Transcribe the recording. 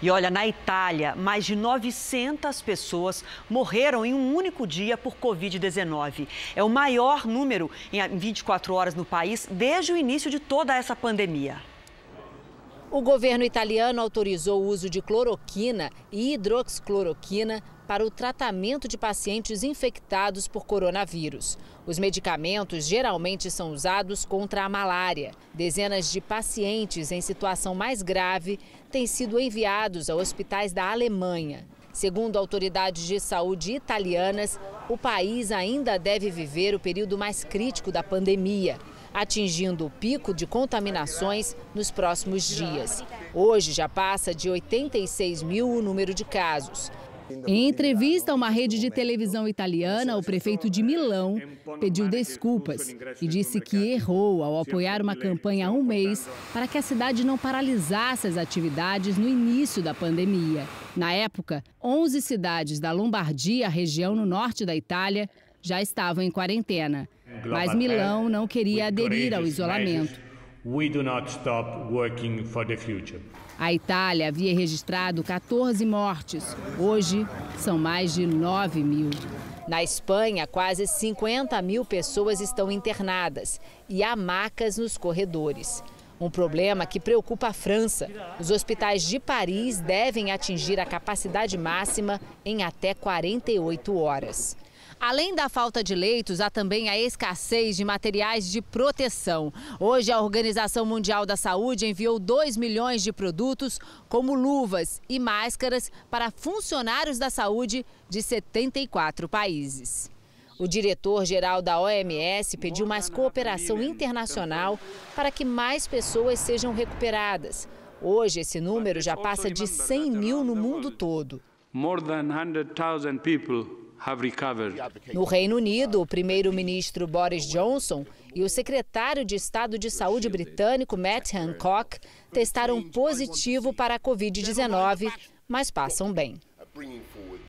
E olha, na Itália, mais de 900 pessoas morreram em um único dia por Covid-19. É o maior número em 24 horas no país desde o início de toda essa pandemia. O governo italiano autorizou o uso de cloroquina e hidroxicloroquina para o tratamento de pacientes infectados por coronavírus. Os medicamentos geralmente são usados contra a malária. Dezenas de pacientes em situação mais grave têm sido enviados a hospitais da Alemanha. Segundo autoridades de saúde italianas, o país ainda deve viver o período mais crítico da pandemia atingindo o pico de contaminações nos próximos dias. Hoje já passa de 86 mil o número de casos. Em entrevista a uma rede de televisão italiana, o prefeito de Milão pediu desculpas e disse que errou ao apoiar uma campanha há um mês para que a cidade não paralisasse as atividades no início da pandemia. Na época, 11 cidades da Lombardia, região no norte da Itália, já estavam em quarentena. Mas Milão não queria aderir ao isolamento. A Itália havia registrado 14 mortes. Hoje, são mais de 9 mil. Na Espanha, quase 50 mil pessoas estão internadas e há macas nos corredores. Um problema que preocupa a França. Os hospitais de Paris devem atingir a capacidade máxima em até 48 horas. Além da falta de leitos, há também a escassez de materiais de proteção. Hoje, a Organização Mundial da Saúde enviou 2 milhões de produtos, como luvas e máscaras, para funcionários da saúde de 74 países. O diretor-geral da OMS pediu mais cooperação internacional para que mais pessoas sejam recuperadas. Hoje, esse número já passa de 100 mil no mundo todo. More than 100,000 people no Reino Unido, o primeiro-ministro Boris Johnson e o secretário de Estado de Saúde britânico Matt Hancock testaram positivo para a Covid-19, mas passam bem.